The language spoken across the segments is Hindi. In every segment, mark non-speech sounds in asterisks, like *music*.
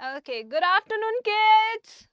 Okay, good afternoon, kids.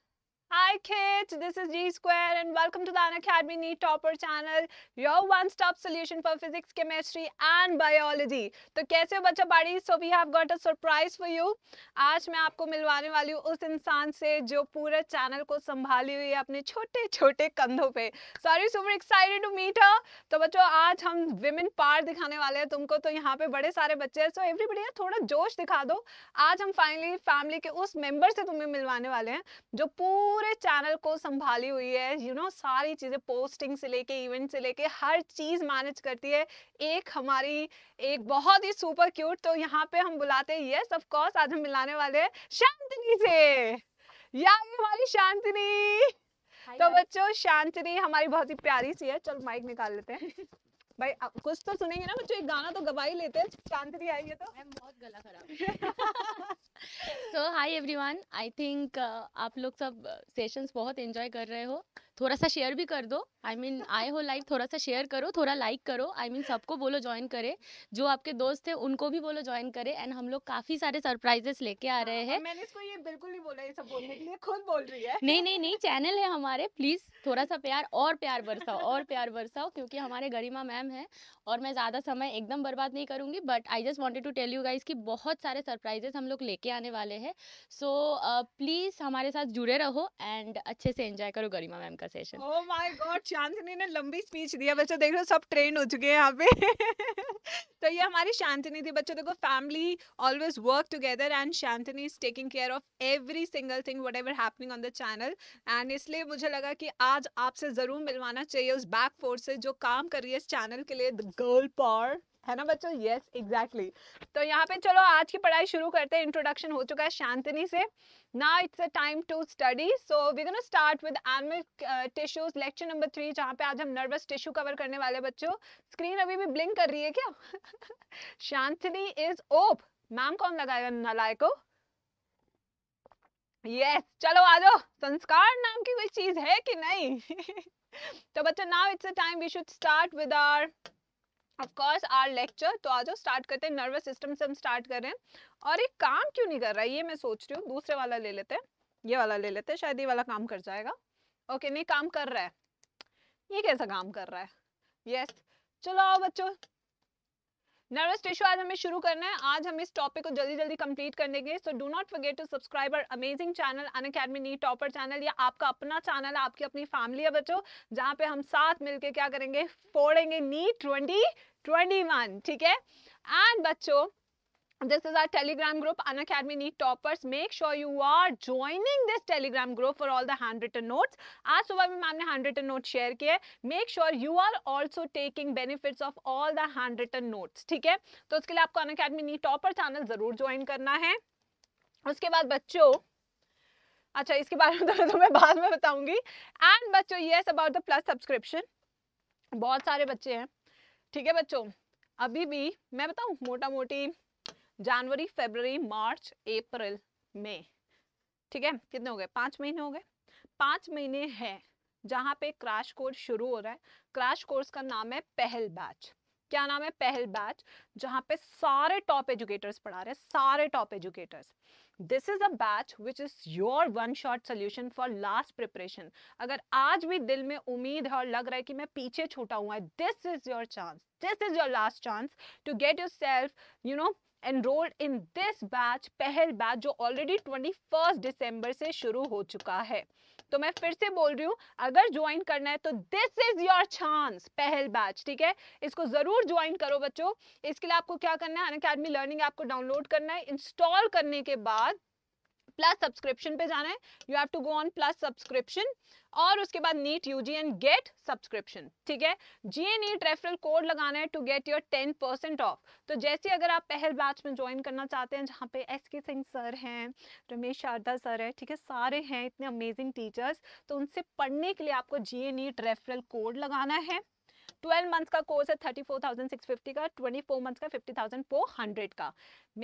Hi kids, this is G Square and welcome to the Academy Neat Topper channel, your one-stop solution for physics, chemistry and biology. तो कैसे हो बच्चा बाड़ी? So we have got a surprise for you. आज मैं आपको मिलवाने वाली हूँ उस इंसान से जो पूरे चैनल को संभाली हुई है अपने छोटे-छोटे कंधों पे. Sorry, super excited to meet her. तो बच्चों आज हम women power दिखाने वाले हैं तुमको तो यहाँ पे बड़े सारे बच्चे हैं. So everybody थोड़ा जोश दिखा दो. आज हम finally फैमिली के उस मेंबर से तुम्हें मिलवाने वाले हैं जो पूरे पूरे चैनल को संभाली हुई है यू you नो know, सारी चीज़ें पोस्टिंग से लेके इवेंट से लेके हर चीज़ मैनेज करती है एक हमारी एक बहुत ही सुपर क्यूट तो यहाँ पे हम बुलाते हैं यस ऑफ कोर्स आज हम मिलाने वाले हैं शांतनी से या हमारी शांतनी तो बच्चों शांतनी हमारी बहुत ही प्यारी सी है चलो माइक निकाल लेते हैं भाई कुछ तो सुनेंगे ना बच्चों एक गाना तो गवा ही लेते हैं चांदनी आई है तो मैं बहुत गला खराब तो हाय एवरीवन आई थिंक आप लोग सब सेशंस uh, बहुत एंजॉय कर रहे हो थोड़ा सा शेयर भी कर दो आई मीन आए हो लाइव थोड़ा सा शेयर करो थोड़ा लाइक करो आई मीन सबको बोलो ज्वाइन करे जो आपके दोस्त है उनको भी बोलो ज्वाइन करे एंड हम लोग काफी सारे सरप्राइजेस लेके आ रहे हाँ, हैं मैंने इसको ये बिल्कुल नहीं बोला ये सब बोलने के लिए खुद बोल रही है नहीं नहीं नहीं चैनल है हमारे प्लीज थोड़ा सा प्यार और प्यार बरसाओ और प्यार बरसाओ क्योंकि हमारे गरिमा मैम है और मैं ज्यादा समय एकदम बर्बाद नहीं करूंगी but I just wanted to tell you guys की बहुत सारे सरप्राइजेस हम लोग लेके आने वाले हैं सो प्लीज हमारे साथ जुड़े रहो एंड अच्छे से एंजॉय करो गरिमा मैम का का session oh my God Chandni ने लंबी स्पीच दिया बच्चों देख रहे हो सब ट्रेंड हो चुके हैं यहाँ पे *laughs* तो ये हमारी शांतनी थी बच्चों देखो family always work together and Shantani is taking care of every single thing whatever happening on the channel and इसलिए मुझे लगा कि आज आपसे ज़रूर मिलवाना चाहिए उस बैक फोर्स से जो काम कर रही है इस चैनल के लिए द गर्ल पार *laughs* है ना बच्चों यस एग्जैक्टली तो यहाँ पे चलो आज की पढ़ाई शुरू करते हैं इंट्रोडक्शन हो चुका है शांतनी से ना it's a time to study so we gonna start with animal tissues lecture number three जहाँ पे आज हम नर्वस टिश्यू कवर करने वाले बच्चों स्क्रीन अभी भी ब्लिंक कर रही है क्या शांतनी इज ओप मैम कौन लगाएगा नलाय को यस yes, चलो आ जाओ संस्कार नाम की कोई चीज है कि नहीं *laughs* तो बच्चों now it's a time we should start with our our... of course our lecture तो आज स्टार्ट करते हैं नर्वस सिस्टम से हम स्टार्ट कर रहे हैं और एक काम क्यों नहीं कर रहा है ये मैं सोच रही हूँ दूसरे वाला ले लेते हैं ये वाला ले लेते हैं शायद ये वाला काम कर जाएगा ओके okay, नहीं काम कर रहा है ये कैसा काम कर रहा है यस yes. चलो आओ बच्चों नर्वस टिश्यू आज हमें शुरू करना है आज हम इस टॉपिक को जल्दी जल्दी कंप्लीट कर देंगे so do not forget to subscribe और amazing channel Unacademy NEET topper channel या आपका अपना चैनल आपकी अपनी फैमिली है बच्चों जहाँ पे हम साथ मिलके क्या करेंगे फोड़ेंगे नीट ट्वेंटी ट्वेंटी वन ठीक है एंड बच्चों this is our telegram group an academy neat toppers make sure you are joining this telegram group for all the handwritten notes aaj subah mein ma'am ne handwritten notes share kiye make sure you are also taking benefits of all the handwritten notes theek hai to uske liye aapko an academy neat topper channel zarur join karna hai uske baad bachcho अच्छा इसके बारे में तो मैं बाद में बताऊंगी एंड बच्चों yes about the plus subscription बहुत सारे बच्चे हैं ठीक है बच्चों अभी भी मैं बताऊं मोटा मोटी जनवरी फेबररी मार्च अप्रैल मई ठीक है कितने हो गए पांच महीने हो गए पांच महीने है जहाँ पे क्रैश कोर्स शुरू हो रहा है क्रैश कोर्स का नाम है पहल बैच क्या नाम है पहल बैच जहाँ पे सारे टॉप एजुकेटर्स पढ़ा रहे हैं सारे top educators this is a batch which is your one shot solution for last preparation अगर आज भी दिल में उम्मीद है और लग रहा है कि मैं पीछे छूटा हुआ है this is your chance this is your last chance to get yourself you know enrolled in this batch Pahal batch जो ऑलरेडी फर्स्ट डिसम्बर से शुरू हो चुका है तो मैं फिर से बोल रही हूँ अगर ज्वाइन करना है तो this is your chance Pahal batch ठीक है इसको जरूर ज्वाइन करो बच्चों इसके लिए आपको क्या करना है अन लर्निंग ऐप को डाउनलोड करना है इंस्टॉल करने के बाद प्लस सब्सक्रिप्शन पे जाना है you have to go on plus subscription और उसके बाद NEET U G and get subscription ठीक है जीए नीट रेफरल कोड लगाना है to get your ten percent off तो जैसे अगर आप पहल बैच में ज्वाइन करना चाहते हैं जहाँ पे एस के सिंह सर हैं रमेश शारदा सर है ठीक है सारे हैं इतने अमेजिंग टीचर्स तो उनसे पढ़ने के लिए आपको G N NEET referral code लगाना है ट्वेल्व मंथ्स का कोर्स है thirty four thousand six fifty का ट्वेंटी फोर मंथ्स का फिफ्टी थाउजेंड फोर हंड्रेड का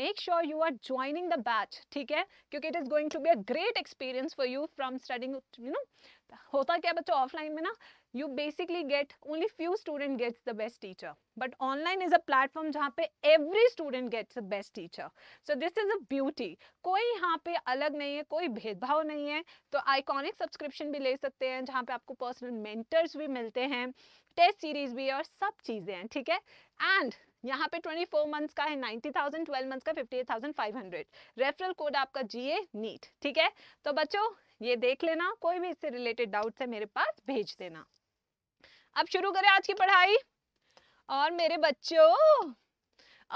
make sure you are joining the batch ठीक है क्योंकि it is going to be a great experience for you from studying you know होता क्या बच्चों ऑफलाइन में ना you basically get only few student gets the best teacher but online is a platform जहाँ पे every student gets the best teacher so this is a beauty कोई यहाँ पे अलग नहीं है कोई भेदभाव नहीं है तो आइकॉनिक सब्सक्रिप्शन भी ले सकते हैं जहाँ पे आपको पर्सनल मेंटर्स भी मिलते हैं टेस्ट सीरीज भी है और सब चीज़ें हैं ठीक है एंड यहाँ पे 24 मंथ्स का है 90,000, 12 मंथ्स का 58,500. रेफरल कोड आपका जी ए नीट ठीक है तो बच्चों ये देख लेना कोई भी इससे रिलेटेड डाउट है मेरे पास भेज देना अब शुरू करें आज की पढ़ाई और मेरे बच्चों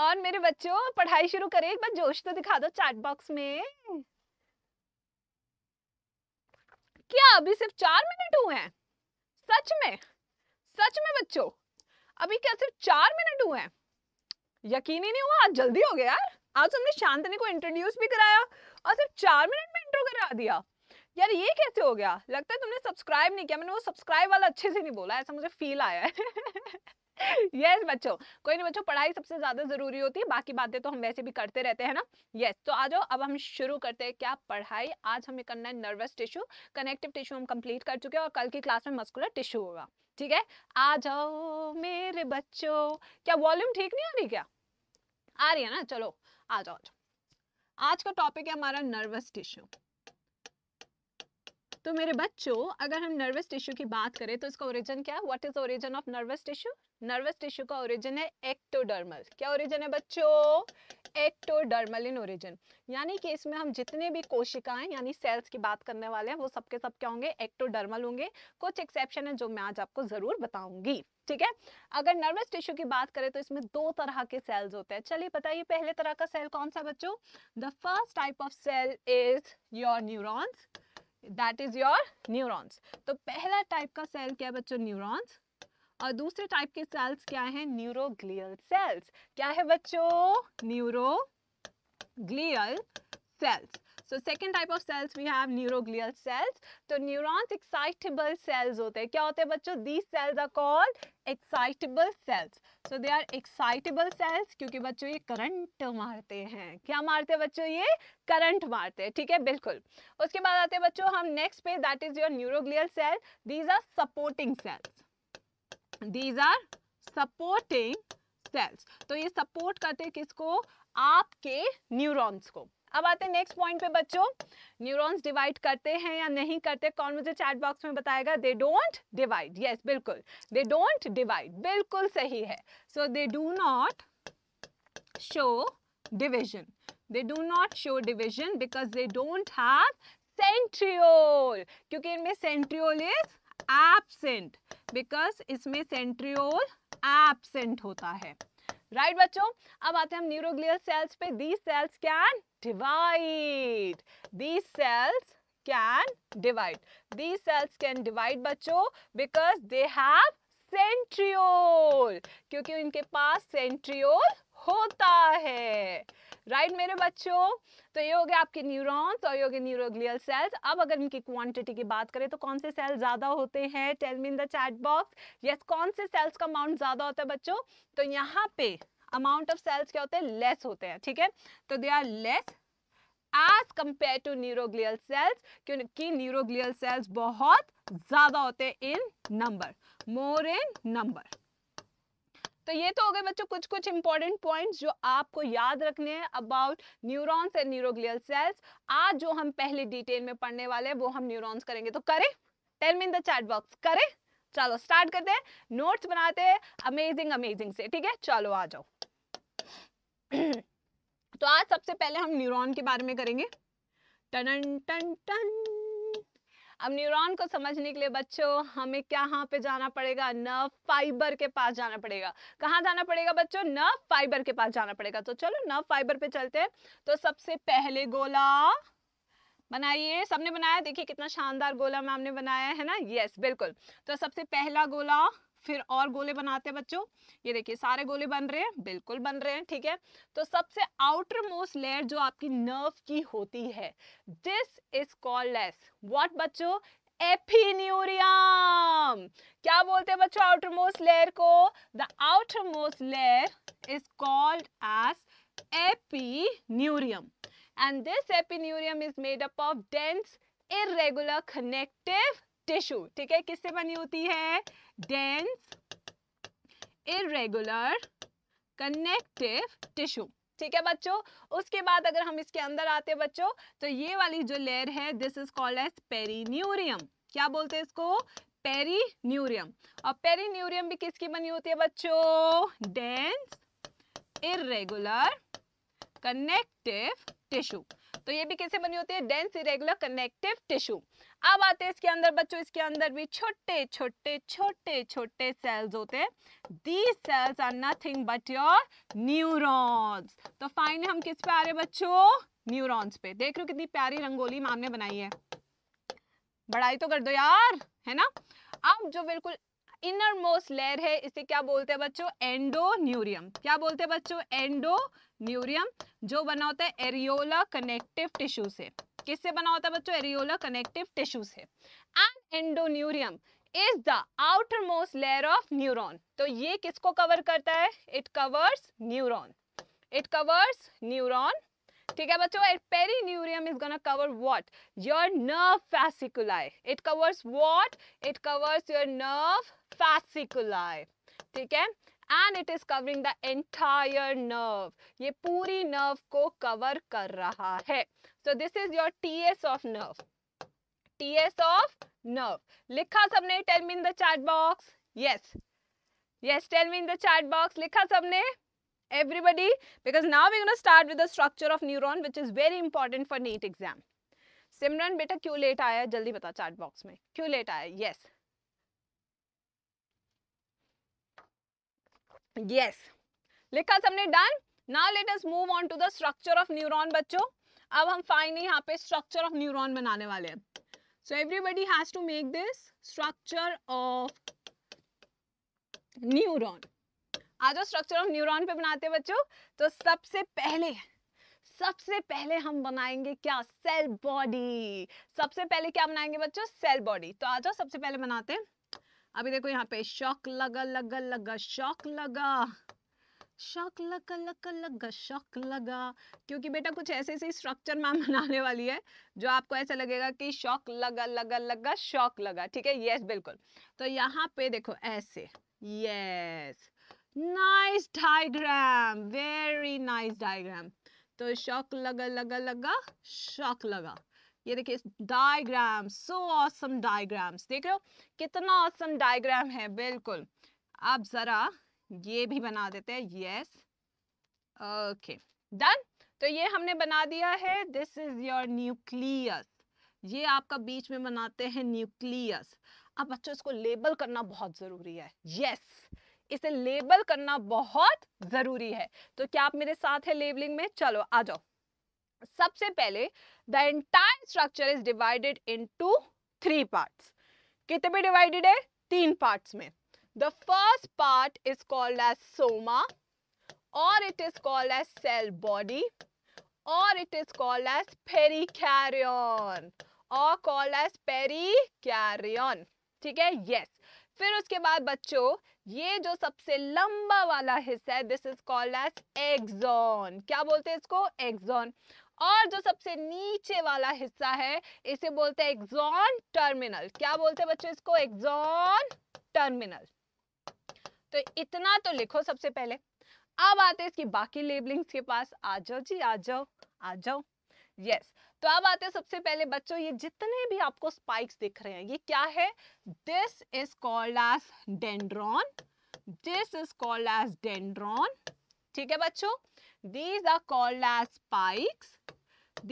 और मेरे बच्चों पढ़ाई शुरू करें एक बार जोश तो दिखा दो चैट बॉक्स में क्या अभी सिर्फ चार मिनट हुए हैं सच में सच में बच्चों अभी क्या सिर्फ चार मिनट हुए हैं यकीन ही नहीं हुआ आज जल्दी हो गया यार आज हमने शांतनी को इंट्रोड्यूस भी कराया और सिर्फ चार मिनट में इंट्रो करा दिया यार ये कैसे हो गया लगता है तुमने सब्सक्राइब नहीं किया मैंने वो सब्सक्राइब वाला अच्छे से नहीं बोला ऐसा मुझे फील आया है यस *laughs* yes, बच्चों कोई नहीं बच्चों पढ़ाई सबसे ज्यादा जरूरी होती है बाकी बातें तो हम वैसे भी करते रहते हैं ना यस yes, तो आ जाओ अब हम शुरू करते हैं क्या पढ़ाई आज हमें करना है नर्वस टिश्यू कनेक्टिव टिश्यू हम कंप्लीट कर चुके हैं और कल की क्लास में मस्कुलर टिश्यू होगा ठीक है आ जाओ मेरे बच्चों क्या वॉल्यूम ठीक नहीं आ रही क्या आ रही है ना चलो आ जाओ आज का टॉपिक है हमारा नर्वस टिश्यू तो मेरे बच्चों अगर हम नर्वस टिश्यू की बात करें तो इसका ओरिजिन क्या है what is origin of nervous tissue nervous tissue का ओरिजिन है एक्टोडर्मल क्या ओरिजिन है बच्चों एक्टोडर्मल इन ओरिजिन यानी कि इसमें हम जितने भी कोशिकाएं यानी सेल्स की बात करने वाले हैं वो सबके सब क्या होंगे एक्टोडर्मल होंगे कुछ एक्सेप्शन है जो मैं आज आपको जरूर बताऊंगी ठीक है अगर नर्वस टिश्यू की बात करें तो इसमें दो तरह के सेल्स होते हैं चलिए बताइए पहले तरह का सेल कौन सा बच्चों the first type of cell is your neurons that is your neurons तो पहला टाइप का सेल क्या है बच्चों न्यूरोन्स और दूसरे टाइप के सेल्स क्या हैं न्यूरोग्लियल सेल्स क्या है बच्चों neuroglial cells so second type of cells we have neuroglial cells तो न्यूरॉन्स एक्साइटेबल सेल्स होते हैं क्या होते हैं बच्चों these cells are called excitable cells so they are excitable cells क्योंकि बच्चों ये करंट मारते हैं क्या मारते हैं बच्चों ये करंट मारते हैं ठीक है बिल्कुल उसके बाद आते हैं बच्चों हम नेक्स्ट पे that is your neuroglial cell these are supporting cells these are supporting cells तो ये सपोर्ट करते किसको आपके न्यूरॉन्स को अब आते हैं नेक्स्ट पॉइंट पे बच्चों न्यूरॉन्स डिवाइड करते हैं या नहीं करते कौन मुझे चैट बॉक्स में बताएगा दे डोंट डिवाइड यस बिल्कुल दे डोंट डिवाइड बिल्कुल सही है so they do not show division they do not show division because they don't have centriole क्योंकि इनमें सेंट्रियोल इज एबसेंट बिकॉज इसमें सेंट्रियोल एबसेंट होता है राइट right, बच्चों अब आते हैं हम न्यूरोग्लियल सेल्स पे the cells can divide the cells can divide the cells can divide बच्चो बिकॉज दे हैव सेंट्रियोल क्योंकि उनके पास सेंट्रियोल होता है राइट right, मेरे बच्चों तो ये हो गया आपके न्यूरॉन्स और ये हो गए न्यूरोग्लियल सेल्स अब अगर इनकी क्वांटिटी की बात करें तो कौन से सेल ज़्यादा होते हैं tell me in the chat box yes कौन से सेल्स का अमाउंट ज़्यादा होता है बच्चों तो यहाँ पे अमाउंट ऑफ सेल्स क्या होते हैं लेस होते हैं ठीक है तो they are less as compare to neuroglial cells क्योंकि न्यूरोग्लियल सेल्स बहुत ज्यादा होते हैं इन नंबर मोर इन नंबर तो ये तो हो गए बच्चों कुछ कुछ इंपॉर्टेंट पॉइंट्स जो आपको याद रखने हैं about neurons and neuroglial cells आज जो हम पहले डिटेल में पढ़ने वाले हैं वो हम न्यूरॉन्स करेंगे तो करें tell me in the chat box करें चलो स्टार्ट करते हैं नोट्स बनाते हैं अमेजिंग अमेजिंग से ठीक है चलो आ जाओ *clears throat* तो आज सबसे पहले हम न्यूरॉन के बारे में करेंगे टन टन टन अब न्यूरॉन को समझने के लिए बच्चों हमें क्या कहाँ पे जाना पड़ेगा नर्व फाइबर के पास जाना पड़ेगा कहाँ जाना पड़ेगा बच्चों नर्व फाइबर के पास जाना पड़ेगा तो चलो नर्व फाइबर पे चलते हैं तो सबसे पहले गोला बनाइए सबने बनाया देखिए कितना शानदार गोला मैम ने बनाया है ना यस बिल्कुल तो सबसे पहला गोला फिर और गोले बनाते हैं बच्चों ये देखिए सारे गोले बन रहे हैं बिल्कुल बन रहे हैं ठीक है तो सबसे आउटर मोस्ट लेयर जो आपकी नर्व की होती है this is called as what बच्चों एफिन्यूरियम क्या बोलते हैं बच्चों आउटर मोस्ट लेयर को the outer most layer is called as epineurium and this epineurium is made up of dense irregular connective tissue ठीक है किससे बनी होती है डेंस इरेगुलर कनेक्टिव टिश्यू ठीक है बच्चों उसके बाद अगर हम इसके अंदर आते हैं बच्चों तो ये वाली जो लेयर है this is called as perineurium क्या बोलते हैं इसको पेरीन्यूरियम और पेरीन्यूरियम भी किसकी बनी होती है बच्चों डेंस इरेगुलर कनेक्टिव टिश्यू तो ये भी कैसे बनी होती है डेंस इरेगुलर कनेक्टिव टिश्यू अब आते हैं इसके अंदर बच्चों इसके अंदर भी छोटे छोटे छोटे छोटे सेल्स होते हैं these cells are nothing but your neurons तो फाइनली हम किस पे आ रहे हैं बच्चों न्यूरॉन्स पे देख रहे हो कितनी प्यारी रंगोली मैम ने बनाई है बढ़ाई तो कर दो यार है ना अब जो बिल्कुल इनर मोस्ट लेयर है इसे क्या बोलते हैं बच्चों एंडोन्यूरियम क्या बोलते हैं बच्चों एंडोन्यूरियम जो बना होता है एरियोला कनेक्टिव टिश्यू से किससे बना होता है बच्चों एरियोला कनेक्टिव टिश्यू से and endoneurium is the outer most layer of neuron तो ये किसको कवर करता है it covers neuron it covers neuron ठीक है बच्चों it perineurium is gonna cover what your nerve fasciculi it covers what it covers your nerve fasciculi ठीक है and it is covering the entire nerve ये पूरी नर्व को कवर कर रहा है so this is your T S of nerve T S of nerve लिखा सबने tell me in the chart box yes yes tell me in the chart box लिखा सबने everybody because now we gonna start with the structure of neuron which is very important for NEET exam Simran बेटा क्यों लेट आया जल्दी बता चार्ट बॉक्स में क्यों लेट आया यस यस लिखा सबने done now let us move on to the structure of neuron बच्चों अब हम फाइनली यहाँ पे स्ट्रक्चर ऑफ न्यूरॉन बनाने वाले हैं so everybody has to make this structure of neuron आज स्ट्रक्चर ऑफ न्यूरॉन पे बनाते हैं बच्चों तो सबसे पहले सबसे पहले हम बनाएंगे क्या सेल बॉडी सबसे पहले क्या बनाएंगे बच्चों सेल बॉडी तो आ जाओ सबसे पहले बनाते हैं अभी देखो यहाँ पे शॉक लगा लगा लगा शॉक लगा शक लक लक लग शक लगा क्योंकि बेटा कुछ ऐसे ऐसे स्ट्रक्चर मैम *laughs* बनाने वाली है जो आपको ऐसा लगेगा कि शक लगा लगा लगा शक लगा ठीक है यस बिल्कुल तो यहाँ पे देखो ऐसे yes nice diagram very nice diagram तो शक लगा लगा लगा शक लगा ये देखिए डायग्राम सो ऑसम डायग्राम्स देख रहे हो कितना ऑसम awesome डायग्राम है बिल्कुल आप जरा ये भी बना देते हैं यस ओके डन तो ये हमने बना दिया है दिस इज योर न्यूक्लियस ये आपका बीच में बनाते हैं न्यूक्लियस अब बच्चों इसको लेबल करना बहुत ज़रूरी है यस yes, इसे लेबल करना बहुत ज़रूरी है तो क्या आप मेरे साथ है लेबलिंग में चलो आ जाओ सबसे पहले the entire structure is divided into three part कितने में डिवाइडेड है तीन पार्ट्स में The first part is called as soma or it is called as cell body or it is called as pericaryon or called as pericaryon. ठीक है यस फिर उसके बाद बच्चों ये जो सबसे लंबा वाला हिस्सा है this is called as axon क्या बोलते हैं इसको एक्सॉन और जो सबसे नीचे वाला हिस्सा है इसे बोलते हैं एक्सॉन टर्मिनल क्या बोलते हैं बच्चों इसको एक्सॉन टर्मिनल तो इतना तो लिखो सबसे पहले अब आते हैं इसकी बाकी लेबलिंग्स के पास आ जाओ जी आ जाओ आ जाओ यस तो अब आते हैं सबसे पहले बच्चों ये जितने भी आपको स्पाइक्स दिख रहे हैं ये क्या है this is called as dendron this is called as dendron ठीक है बच्चों these are called as spikes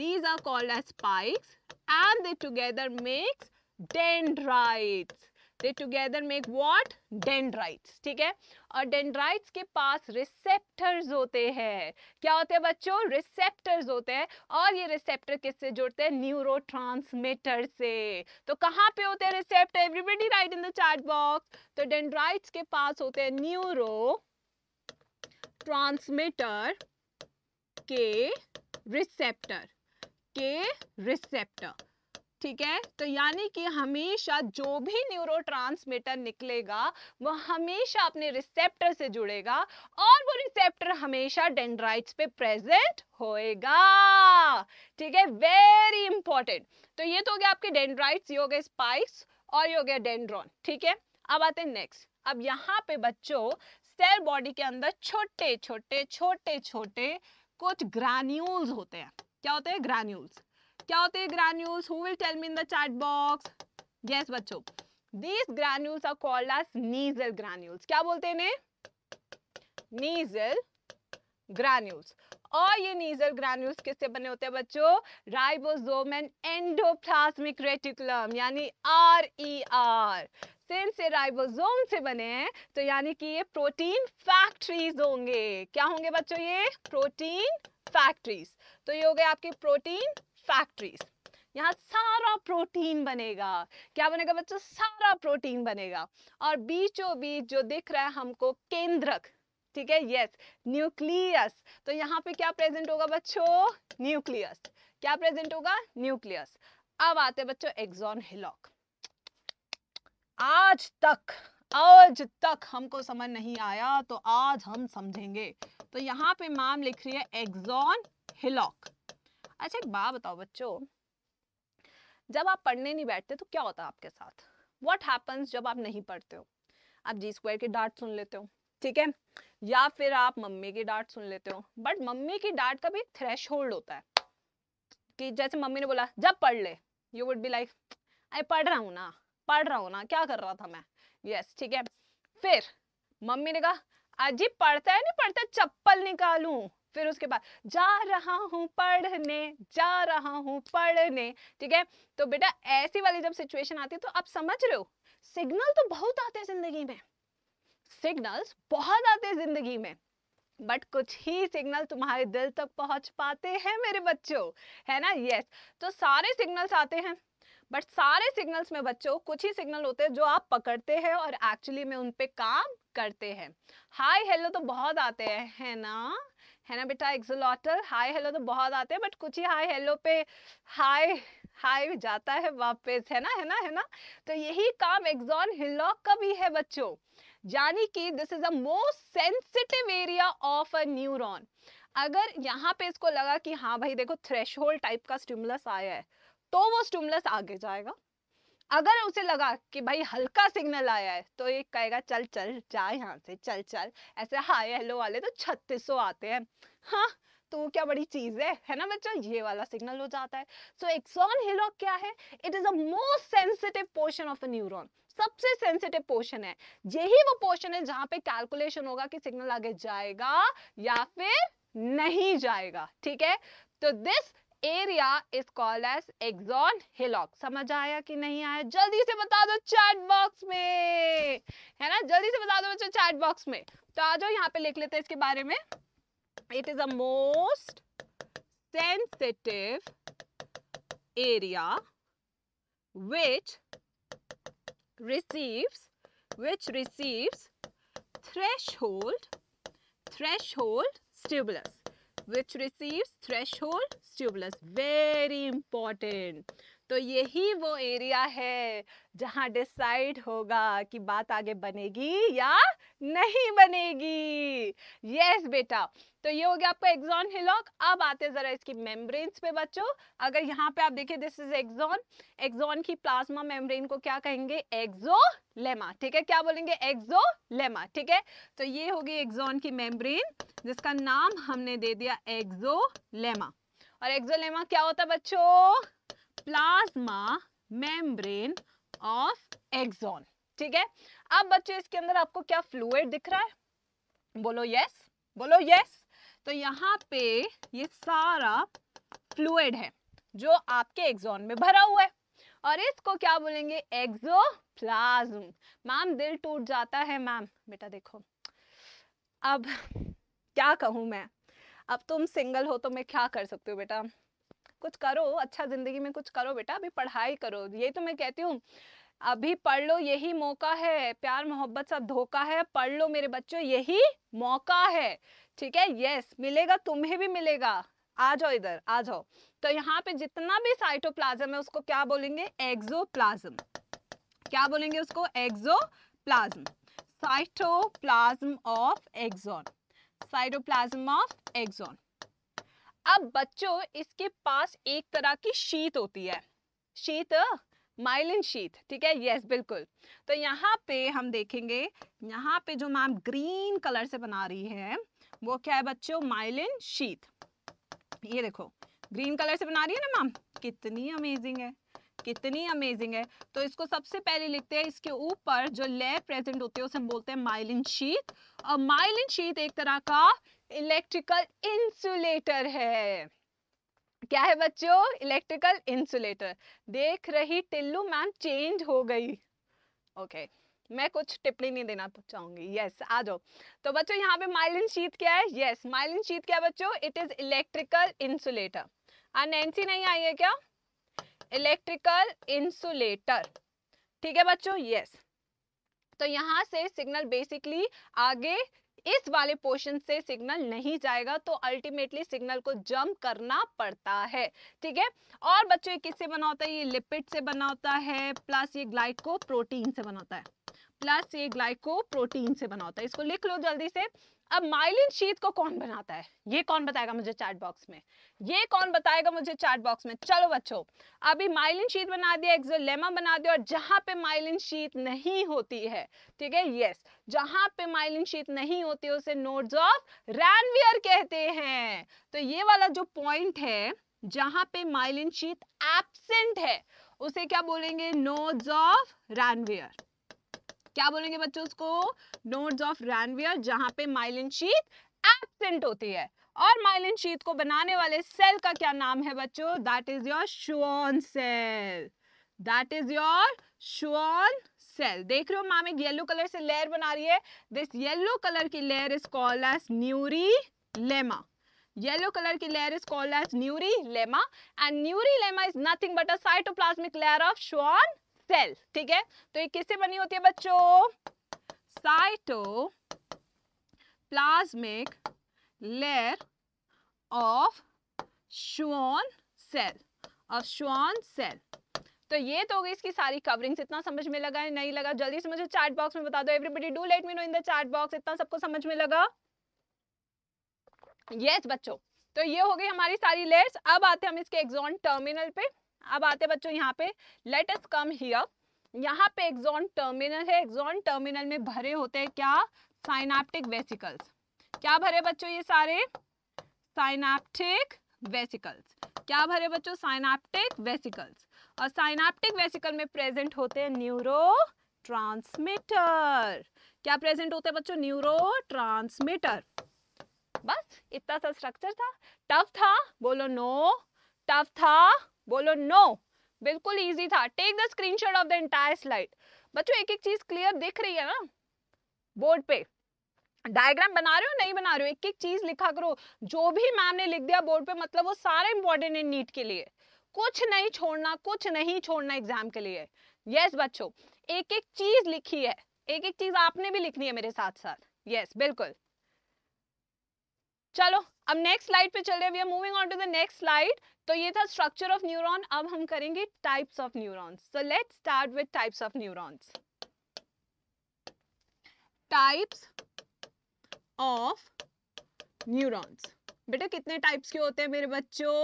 these are called as spikes and they together makes dendrites they together make what dendrites ठीक है और डेंड्राइट्स के पास रिसेप्टर्स होते हैं क्या होते हैं बच्चों रिसेप्टर्स होते हैं और ये रिसेप्टर किससे जुड़ते हैं न्यूरो से तो कहाँ पे होते हैं receptor everybody write in the chart box तो डेंड्राइट्स के पास होते हैं न्यूरो ट्रांसमीटर के रिसेप्टर के रिसेप्टर ठीक है तो यानी कि हमेशा जो भी न्यूरो निकलेगा वो हमेशा अपने रिसेप्टर से जुड़ेगा और वो रिसेप्टर हमेशा डेंड्राइट्स पे प्रेजेंट होएगा ठीक है वेरी इंपॉर्टेंट तो ये तो हो गया आपके डेंड्राइट्स ये हो गए स्पाइक्स और ये हो गया डेंड्रॉन ठीक है अब आते हैं नेक्स्ट अब यहाँ पे बच्चों सेल बॉडी के अंदर छोटे छोटे छोटे छोटे कुछ ग्रान्यूल्स होते हैं क्या होते हैं ग्रान्यूल्स क्या होते हैं granules who will tell me in the chat box yes बच्चों these granules are called as Nissl granules क्या बोलते हैं नीजल ग्रैन्यूल्स और ये नीजल ग्रैन्यूल्स किससे बने होते हैं बच्चों राइबोसोम एंड एंडोप्लाज्मिक रेटिकुलम यानी आर ई आर सिर्फ से राइबोसोम से बने हैं तो यानी कि ये प्रोटीन फैक्ट्रीज होंगे क्या होंगे बच्चों ये प्रोटीन फैक्ट्रीज तो ये हो गए आपके प्रोटीन फैक्ट्रीज यहाँ सारा प्रोटीन बनेगा क्या बनेगा बच्चों सारा प्रोटीन बनेगा और बीचों बीच जो दिख रहा है हमको केंद्रक ठीक है यस न्यूक्लियस तो यहाँ पे क्या प्रेजेंट होगा बच्चों न्यूक्लियस क्या प्रेजेंट होगा न्यूक्लियस अब आते हैं बच्चों एक्सॉन हिलॉक आज तक आज तक हमको समझ नहीं आया तो आज हम समझेंगे तो यहाँ पे माम लिख रही है एक्सॉन हिलॉक अच्छा एक बात बताओ बच्चों जब आप पढ़ने नहीं बैठते तो क्या होता है आपके साथ वट हैपन्स जब आप नहीं पढ़ते हो आप जी स्क्वायर की डांट सुन लेते हो ठीक है या फिर आप मम्मी की डांट सुन लेते हो बट मम्मी की डांट का भी थ्रेश होल्ड होता है कि जैसे मम्मी ने बोला जब पढ़ ले you would be like I पढ़ रहा हूँ ना पढ़ रहा हूँ ना क्या कर रहा था मैं यस yes, ठीक है फिर मम्मी ने कहा अजी पढ़ता है नहीं पढ़ता चप्पल निकालू फिर उसके बाद जा रहा हूँ पढ़ने जा रहा हूँ पढ़ने ठीक है तो बेटा ऐसी वाली जब सिचुएशन आती है तो आप समझ रहे हो सिग्नल तो बहुत आते हैं जिंदगी में सिग्नल्स बहुत आते हैं जिंदगी में बट कुछ ही सिग्नल तुम्हारे दिल तक पहुंच पाते हैं मेरे बच्चों है ना यस yes. तो सारे सिग्नल्स आते हैं बट सारे सिग्नल्स में बच्चों कुछ ही सिग्नल होते हैं जो आप पकड़ते हैं और एक्चुअली में उन पे काम करते हैं हाय हेलो तो बहुत आते हैं है ना है ना बेटा एक्सोलॉटल हाई हेलो तो बहुत आते हैं बट कुछ ही हाई हेलो पे हाई हाई जाता है वापस है ना है ना है ना तो यही काम एक्सॉन हिलॉक का भी है बच्चों यानी कि this is a most sensitive area of a neuron अगर यहाँ पे इसको लगा कि हाँ भाई देखो थ्रेश टाइप का स्टिमुलस आया है तो वो स्टिमुलस आगे जाएगा अगर उसे लगा कि भाई हल्का सिग्नल आया है तो ये कहेगा चल चल जा यहाँ से चल चल ऐसे हाय हेलो वाले तो छत्तीस आते हैं हाँ तो वो क्या बड़ी चीज है है ना बच्चों ये वाला सिग्नल हो जाता है सो एक्सॉन हिलॉक क्या है it is a most sensitive portion of a neuron सबसे सेंसिटिव पोर्शन है यही वो पोर्शन है जहां पे कैलकुलेशन होगा कि सिग्नल आगे जाएगा या फिर नहीं जाएगा ठीक है तो this area is called as axon hillock समझ आया कि नहीं आया जल्दी से बता दो चैट बॉक्स में है ना जल्दी से बता दो बच्चों चैट बॉक्स में तो आ जाओ यहाँ पे लिख लेते हैं इसके बारे में it is a most which receives which receives threshold threshold stimulus which receives threshold stimulus. Very important. तो यही वो एरिया है जहां डिसाइड होगा कि बात आगे बनेगी या नहीं बनेगी यस बेटा तो ये हो गया आपका एग्जॉन हिलॉक अब आते जरा इसकी मेम्ब्रेन्स पे बच्चों अगर यहाँ पे आप देखिए दिस इज एग्जॉन एग्जॉन की प्लाज्मा मेम्ब्रेन को क्या कहेंगे एक्सोलेमा ठीक है क्या बोलेंगे एक्सोलेमा ठीक है तो ये होगी एग्जॉन की मेम्ब्रेन जिसका नाम हमने दे दिया एक्सोलेमा और एग्जोलेमा क्या होता है बच्चों प्लाज्मा मेम्ब्रेन ऑफ एक्सॉन ठीक है अब बच्चे इसके अंदर आपको क्या फ्लूड दिख रहा है बोलो यस बोलो यस तो यहाँ पे ये सारा फ्लूड है जो आपके एक्सॉन में भरा हुआ है और इसको क्या बोलेंगे एक्सोप्लाज्म मैम दिल टूट जाता है मैम बेटा देखो अब क्या कहूँ मैं अब तुम सिंगल हो तो मैं क्या कर सकती हूँ बेटा कुछ करो अच्छा ज़िंदगी में कुछ करो बेटा अभी पढ़ाई करो ये तो मैं कहती हूँ अभी पढ़ लो यही मौका है प्यार मोहब्बत सब धोखा है पढ़ लो मेरे बच्चों यही मौका है ठीक है यस मिलेगा तुम्हें भी मिलेगा आ जाओ इधर आ जाओ तो यहाँ पे जितना भी साइटोप्लाज्म है उसको क्या बोलेंगे एक्सोप्लाज्म क्या बोलेंगे उसको axoplasm cytoplasm of axon cytoplasm of axon अब बच्चों इसके पास एक तरह की शीत होती है शीत माइलिन शीत ठीक है यस बिल्कुल तो यहाँ पे हम देखेंगे यहाँ पे जो मैम ग्रीन कलर से बना रही है वो क्या है बच्चों माइलिन शीत ये देखो ग्रीन कलर से बना रही है ना मैम कितनी अमेजिंग है कितनी अमेजिंग है तो इसको सबसे पहले लिखते हैं इसके ऊपर जो लेयर प्रेजेंट होते हैं उसे हम बोलते हैं माइलिन शीत और माइलिन शीत एक तरह का इलेक्ट्रिकल इंसुलेटर है क्या है बच्चों इलेक्ट्रिकल इंसुलेटर देख रही टिल्लू मैम चेंज हो गई ओके मैं कुछ टिप्पणी नहीं देना तो चाहूंगी यस yes, आ जाओ तो बच्चों यहाँ पे माइलिन शीत क्या है यस माइलिन शीत क्या है बच्चों इट इज इलेक्ट्रिकल इंसुलेटर आ नैन्सी नहीं आई है क्या इलेक्ट्रिकल इंसुलेटर ठीक है बच्चों यस yes. तो यहाँ से सिग्नल बेसिकली आगे इस वाले पोर्शन से सिग्नल नहीं जाएगा तो अल्टीमेटली सिग्नल को जम्प करना पड़ता है ठीक है और बच्चों ये किससे बना होता है ये लिपिड से बना होता है प्लस ये ग्लाइको प्रोटीन से बना होता है प्लस ये ग्लाइको प्रोटीन से बना होता है इसको लिख लो जल्दी से अब माइलिन शीत को कौन बनाता है ये कौन बताएगा मुझे चैट बॉक्स में ये कौन बताएगा मुझे चैट बॉक्स में चलो बच्चों अभी माइलिन शीत बना दिया एक्सोलेमा बना दिया और जहां पे माइलिन शीत नहीं होती है ठीक है यस जहां पे माइलिन शीत नहीं होती है उसे नोड्स ऑफ रैनवियर कहते हैं तो ये वाला जो पॉइंट है जहां पे माइलिन शीत एबसेंट है उसे क्या बोलेंगे नोड्स ऑफ रैनवियर क्या बोलेंगे बच्चों उसको नोड्स ऑफ रैनवियर जहां पे माइलिन शीत एबसेंट होती है और माइलिन शीत को बनाने वाले सेल का क्या नाम है बच्चों that is your Schwann cell that is your Schwann cell देख रहे हो मैम एक येलो कलर से लेयर बना रही है दिस येलो कलर की layer is called as neurilemma yellow की layer is called is neurilemma and neurilemma is nothing but a cytoplasmic layer of Schwann cell ठीक है तो ये किससे बनी होती है बच्चों cytoplasmic layer of Schwann cell of Schwann cell तो ये तो होगी इसकी सारी कवरिंग्स इतना समझ में लगा नहीं लगा जल्दी से मुझे चैट बॉक्स में बता दो everybody do let me know in the chat box इतना सबको समझ में लगा यस yes, बच्चों तो ये हो गई हमारी सारी लेयर्स अब आते हैं हम इसके एग्जॉन टर्मिनल पे अब आते बच्चों यहाँ पे लेट एस कम हियर यहाँ पे एक्सॉन टर्मिनल है एक्सॉन टर्मिनल में भरे होते हैं क्या साइनाप्टिक वेसिकल्स क्या भरे बच्चों ये सारे साइनाप्टिक वेसिकल्स क्या भरे बच्चों साइनाप्टिक वेसिकल्स और साइनाप्टिक वेसिकल में प्रेजेंट होते हैं न्यूरो ट्रांसमीटर क्या प्रेजेंट होते हैं बच्चों न्यूरो ट्रांसमीटर बस इतना सा स्ट्रक्चर था टफ था बोलो नो टफ था बोलो नो no. बिल्कुल इजी था take the screenshot of the entire slide बच्चों एक एक चीज क्लियर दिख रही है ना बोर्ड पे डायग्राम बना रहे हो नहीं बना रहे हो एक एक चीज लिखा करो जो भी मैम ने लिख दिया बोर्ड पे मतलब वो सारे इंपॉर्टेंट है नीट के लिए कुछ नहीं छोड़ना कुछ नहीं छोड़ना एग्जाम के लिए यस yes, बच्चों एक एक चीज लिखी है एक एक चीज आपने भी लिखनी है मेरे साथ साथ यस yes, बिल्कुल चलो अब नेक्स्ट स्लाइड पे चल रहे we are moving on to the next slide तो ये था स्ट्रक्चर ऑफ न्यूरॉन अब हम करेंगे types of neurons so let start with types of neurons types of neurons बेटा कितने टाइप्स के होते हैं मेरे बच्चों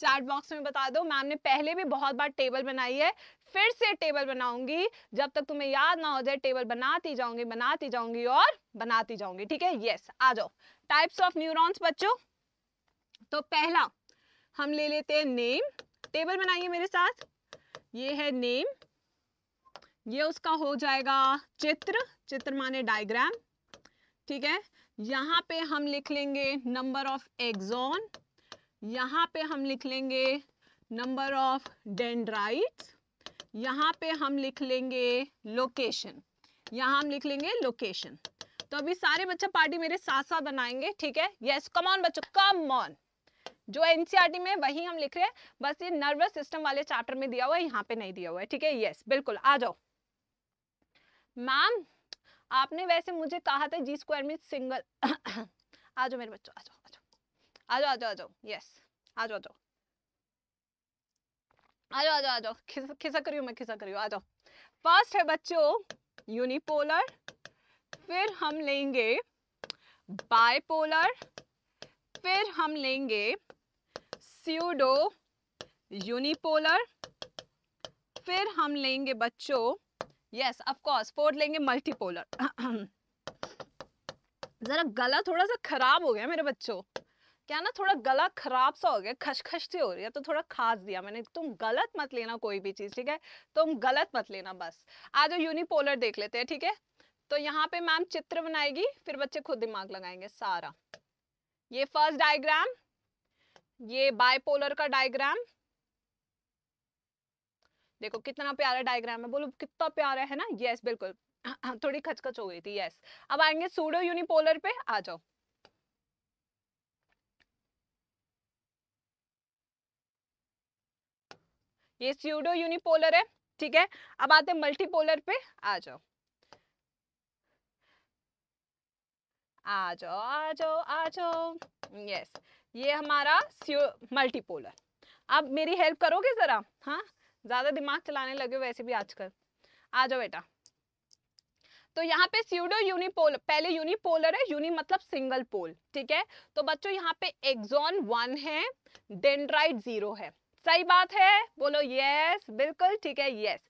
चार्ट बॉक्स में बता दो मैम ने पहले भी बहुत बार टेबल बनाई है फिर से टेबल बनाऊंगी जब तक तुम्हें याद ना हो जाए टेबल बनाती जाऊंगी बनाती जाऊंगी और बनाती जाऊंगी ठीक है यस आ जाओ टाइप्स ऑफ न्यूरॉन्स बच्चों तो पहला हम ले लेते हैं नेम टेबल बनाइए मेरे साथ ये है नेम ये उसका हो जाएगा चित्र चित्र माने डायग्राम ठीक है यहाँ पे हम लिख लेंगे नंबर ऑफ एग्जॉन यहाँ पे हम लिख लेंगे नंबर ऑफ डेंड्राइट्स यहाँ पे हम लिख लेंगे लोकेशन यहाँ हम लिख लेंगे लोकेशन तो अभी सारे बच्चे पार्टी मेरे साथ साथ बनाएंगे ठीक है यस कम ऑन बच्चों कम ऑन जो एनसीईआरटी e में वही हम लिख रहे हैं बस ये नर्वस सिस्टम वाले चैप्टर में दिया हुआ है यहाँ पे नहीं दिया हुआ है ठीक है यस बिल्कुल आ जाओ मैम आपने वैसे मुझे कहा था जी स्क्वायर में सिंगल *coughs* आ जाओ मेरे बच्चों आ जाओ आ जाओ आ जाओ आ जाओ यस आ जाओ आ जाओ आ जाओ आ जाओ आ जाओ खिस, खिसक रही हूँ मैं खिसक रही हूँ आ जाओ फर्स्ट है बच्चों यूनिपोलर फिर हम लेंगे बायपोलर फिर हम लेंगे स्यूडो यूनिपोलर फिर हम लेंगे बच्चों यस ऑफ कोर्स फोर्थ लेंगे मल्टीपोलर *clears throat* जरा गला थोड़ा सा खराब हो गया मेरे बच्चों क्या ना थोड़ा गला खराब सा हो गया खचखच से हो रही है तो थोड़ा खास दिया मैंने तुम गलत मत लेना कोई भी चीज़ ठीक है तुम गलत मत लेना बस आज यूनिपोलर देख लेते हैं ठीक है तो यहाँ पे मैम चित्र बनाएगी फिर बच्चे खुद दिमाग लगाएंगे सारा ये फर्स्ट डायग्राम ये बायपोलर का डायग्राम देखो कितना प्यारा डायग्राम है बोलो कितना प्यारा है ना यस बिल्कुल *clears throat* थोड़ी खचखच हो गई थी यस अब आएंगे सूडो यूनिपोलर पे आ जाओ ये स्यूडो यूनिपोलर है ठीक है अब आते हैं मल्टीपोलर पे आ जाओ आ जाओ आ जाओ आ जाओ यस ये हमारा मल्टीपोलर अब मेरी हेल्प करोगे जरा हाँ ज्यादा दिमाग चलाने लगे वैसे भी आजकल आ जाओ बेटा तो यहाँ पे स्यूडो यूनिपोल पहले यूनिपोलर है यूनि मतलब सिंगल पोल ठीक है तो बच्चों यहाँ पे एक्सॉन वन है डेंड्राइट जीरो है सही बात है बोलो यस बिल्कुल ठीक है यस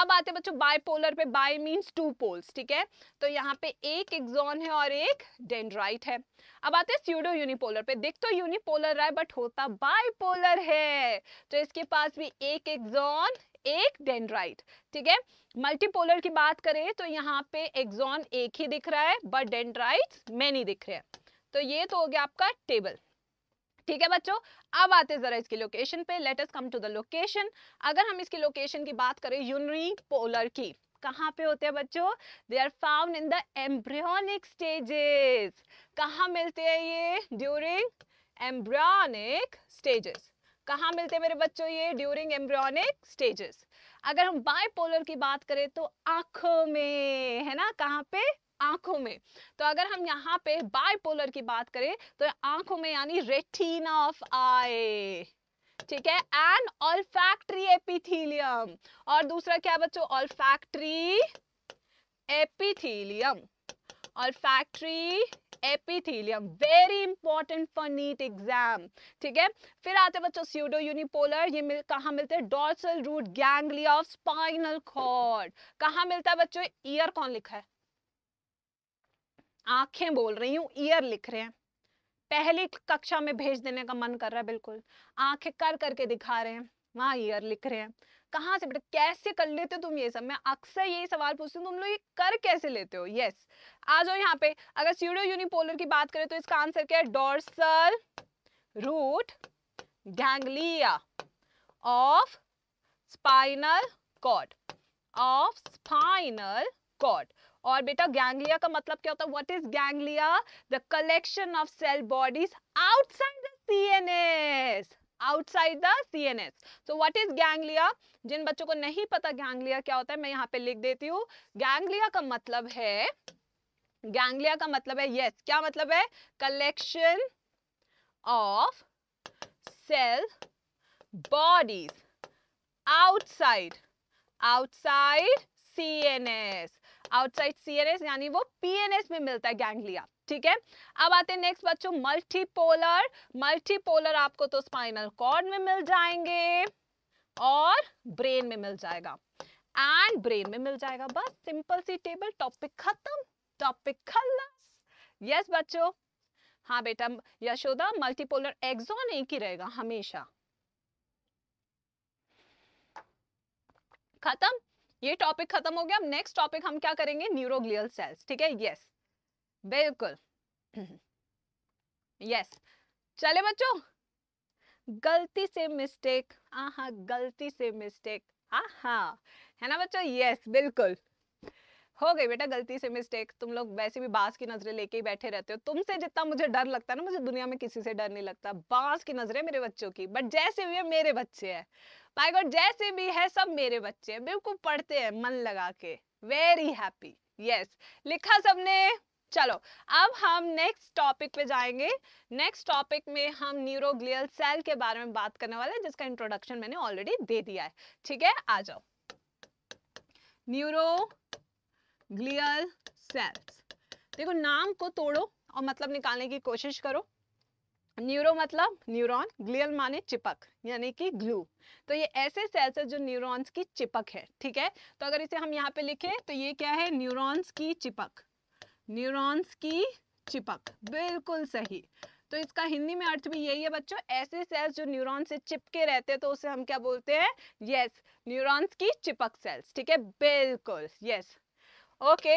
अब आते बच्चों बायपोलर पे बाय मींस टू पोल्स ठीक है तो यहाँ पे एक एक्सॉन है और एक डेंड्राइट है अब आते हैं स्यूडो यूनिपोलर पे देख तो यूनिपोलर रहा है बट होता बायपोलर है तो इसके पास भी एक एक्सॉन एक डेंड्राइट ठीक है मल्टीपोलर की बात करें तो यहाँ पे एक्सॉन एक ही दिख रहा है बट डेंड्राइट मैनी दिख रहे हैं तो ये तो हो गया आपका टेबल ठीक है बच्चों अब आते हैं जरा इसकी लोकेशन पे let us come to the location अगर हम इसकी लोकेशन की बात करें यूनिक पोलर की कहाँ पे होते हैं बच्चों they are found in the embryonic stages कहाँ मिलते हैं ये ड्यूरिंग एम्ब्रियोनिक स्टेजेस कहाँ मिलते हैं मेरे बच्चों ये ड्यूरिंग एम्ब्रियोनिक स्टेजेस अगर हम बायपोलर की बात करें तो आंखों में है ना कहाँ पे आंखों में तो अगर हम यहाँ पे बायपोलर की बात करें तो आंखों में यानी रेटिना ऑफ आई ठीक है एंड ऑल्फैक्ट्री एपिथीलियम और दूसरा क्या बच्चों olfactory epithelium olfactory epithelium very important for NEET exam ठीक है फिर आते हैं बच्चों स्यूडो यूनिपोलर ये मिल, कहा मिलते हैं dorsal root ganglia of spinal cord कहा मिलता है बच्चों ईयर कौन लिखा है आंखें बोल रही हूँ ईयर लिख रहे हैं पहली कक्षा में भेज देने का मन कर रहा है बिल्कुल आंखें कर करके दिखा रहे हैं वहाँ ईयर लिख रहे हैं कहाँ से बेटा कैसे कर लेते हो तुम ये सब मैं अक्सर यही सवाल पूछती हूँ तुम लोग ये कर कैसे लेते हो यस आ जाओ यहाँ पे अगर सीडो यूनिपोलर की बात करें तो इसका आंसर क्या है dorsal root ganglia of spinal cord of spinal cord और बेटा गैंग्लिया का मतलब क्या होता है what is ganglia the collection of cell bodies outside the CNS outside the S so what is ganglia जिन बच्चों को नहीं पता गैंग्लिया क्या होता है मैं यहाँ पे लिख देती हूँ गैंग्लिया का मतलब है गैंगलिया का मतलब है यस yes, क्या मतलब है collection of cell bodies outside outside cns outside CNS यानी वो पीएनएस में मिलता है गैंगलिया ठीक है अब आते हैं नेक्स्ट बच्चों मल्टीपोलर मल्टीपोलर आपको तो स्पाइनल कॉर्ड में मिल जाएंगे और ब्रेन में मिल जाएगा एंड ब्रेन में मिल जाएगा बस सिंपल सी टेबल टॉपिक खत्म टॉपिक खल्लास यस बच्चों हाँ बेटा यशोदा मल्टीपोलर एक्सोन एक ही रहेगा हमेशा खत्म ये टॉपिक खत्म हो गया अब नेक्स्ट टॉपिक हम क्या करेंगे न्यूरोग्लियल सेल्स ठीक है यस बिल्कुल यस *clears throat* चले बच्चों गलती से मिस्टेक आहा गलती से मिस्टेक आहा है ना बच्चों यस बिल्कुल हो गई बेटा गलती से मिस्टेक तुम लोग वैसे भी बांस की नजरें लेके ही बैठे रहते हो तुमसे जितना मुझे डर लगता है ना मुझे दुनिया में किसी से डर नहीं लगता बांस की नजरें मेरे बच्चों की बट जैसे भी है मेरे बच्चे हैं टाइगर जैसे भी है सब मेरे बच्चे बिल्कुल पढ़ते हैं मन लगा के वेरी हैप्पी यस लिखा सबने चलो अब हम नेक्स्ट टॉपिक पे जाएंगे नेक्स्ट टॉपिक में हम न्यूरोग्लियल सेल के बारे में बात करने वाले हैं जिसका इंट्रोडक्शन मैंने ऑलरेडी दे दिया है ठीक है आ जाओ न्यूरोग्लियल सेल्स देखो नाम को तोड़ो और मतलब निकालने की कोशिश करो न्यूरो मतलब न्यूरॉन ग्लियल माने चिपक यानी कि ग्लू तो ये ऐसे सेल्स है जो न्यूरॉन्स की चिपक है ठीक है तो अगर इसे हम यहाँ पे लिखें तो ये क्या है न्यूरॉन्स की चिपक न्यूरॉन्स की चिपक बिल्कुल सही तो इसका हिंदी में अर्थ भी यही है बच्चों ऐसे सेल्स जो न्यूरॉन से चिपके रहते हैं तो उसे हम क्या बोलते हैं यस न्यूरॉन्स की चिपक सेल्स ठीक है बिल्कुल यस ओके